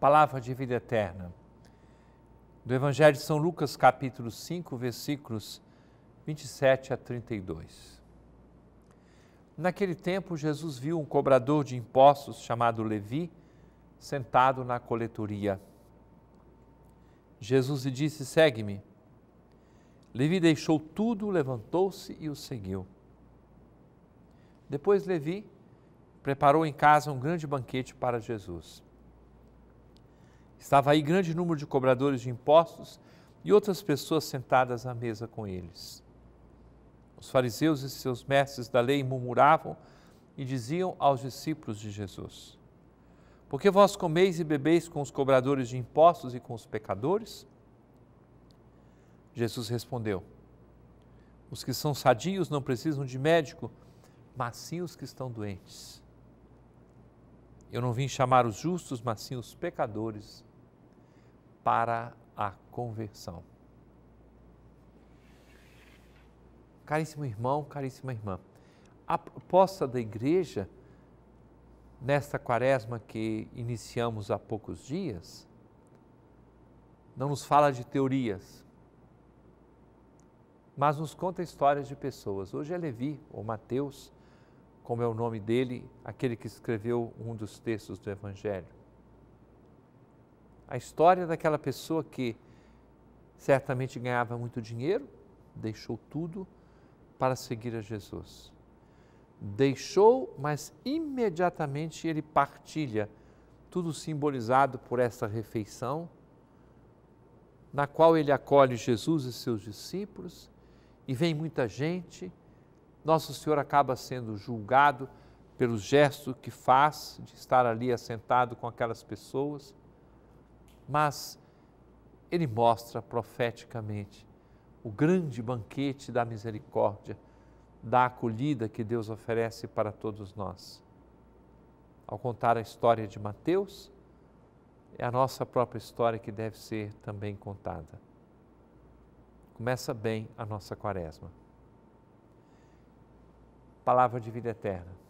palavra de vida eterna. Do Evangelho de São Lucas, capítulo 5, versículos 27 a 32. Naquele tempo, Jesus viu um cobrador de impostos chamado Levi sentado na coletoria. Jesus lhe disse: Segue-me. Levi deixou tudo, levantou-se e o seguiu. Depois, Levi preparou em casa um grande banquete para Jesus. Estava aí grande número de cobradores de impostos e outras pessoas sentadas à mesa com eles. Os fariseus e seus mestres da lei murmuravam e diziam aos discípulos de Jesus: Por que vós comeis e bebeis com os cobradores de impostos e com os pecadores? Jesus respondeu: Os que são sadios não precisam de médico, mas sim os que estão doentes. Eu não vim chamar os justos, mas sim os pecadores para a conversão. Caríssimo irmão, caríssima irmã, a proposta da igreja nesta quaresma que iniciamos há poucos dias não nos fala de teorias, mas nos conta histórias de pessoas. Hoje é Levi, ou Mateus, como é o nome dele, aquele que escreveu um dos textos do Evangelho a história daquela pessoa que certamente ganhava muito dinheiro, deixou tudo para seguir a Jesus. Deixou, mas imediatamente ele partilha, tudo simbolizado por essa refeição, na qual ele acolhe Jesus e seus discípulos, e vem muita gente. Nosso Senhor acaba sendo julgado pelo gesto que faz de estar ali assentado com aquelas pessoas mas ele mostra profeticamente o grande banquete da misericórdia, da acolhida que Deus oferece para todos nós. Ao contar a história de Mateus, é a nossa própria história que deve ser também contada. Começa bem a nossa quaresma. Palavra de vida eterna.